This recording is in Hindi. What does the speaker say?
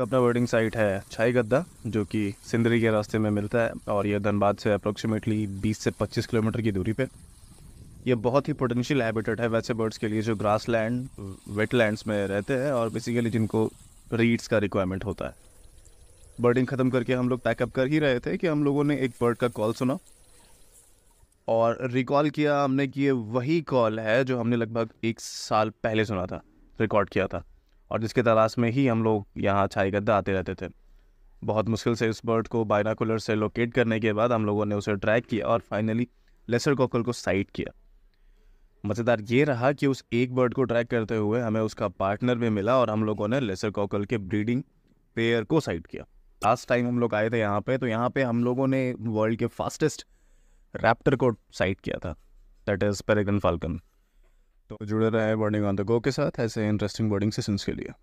तो अपना वर्डिंग साइट है छाई गद्दा जो कि सिंदरी के रास्ते में मिलता है और यह धनबाद से अप्रोक्सीमेटली 20 से 25 किलोमीटर की दूरी पे यह बहुत ही पोटेंशियल हैबिटेट है वैसे बर्ड्स के लिए जो ग्रास लैंड वेटलैंड्स में रहते हैं और बेसिकली जिनको रीड्स का रिक्वायरमेंट होता है बर्डिंग ख़त्म करके हम लोग पैकअप कर ही रहे थे कि हम लोगों ने एक बर्ड का कॉल सुना और रिकॉल किया हमने कि ये वही कॉल है जो हमने लगभग एक साल पहले सुना था रिकॉर्ड किया था और जिसके तलाश में ही हम लोग यहाँ छाई गद्दा आते रहते थे बहुत मुश्किल से उस बर्ड को बायनाकुलर से लोकेट करने के बाद हम लोगों ने उसे ट्रैक किया और फाइनली लेसर कॉकल को साइट किया मज़ेदार ये रहा कि उस एक बर्ड को ट्रैक करते हुए हमें उसका पार्टनर भी मिला और हम लोगों ने लेसर कॉकल के ब्रीडिंग पेयर को साइट किया लास्ट टाइम हम लोग आए थे यहाँ पे तो यहाँ पे हम लोगों ने वर्ल्ड के फास्टेस्ट रैप्टर को साइट किया था दैट इज़ पेरेगन फाल्कन तो जुड़े रहे बर्डिंग ऑन द गो के साथ ऐसे इंटरेस्टिंग बर्डिंग सेशंस के लिए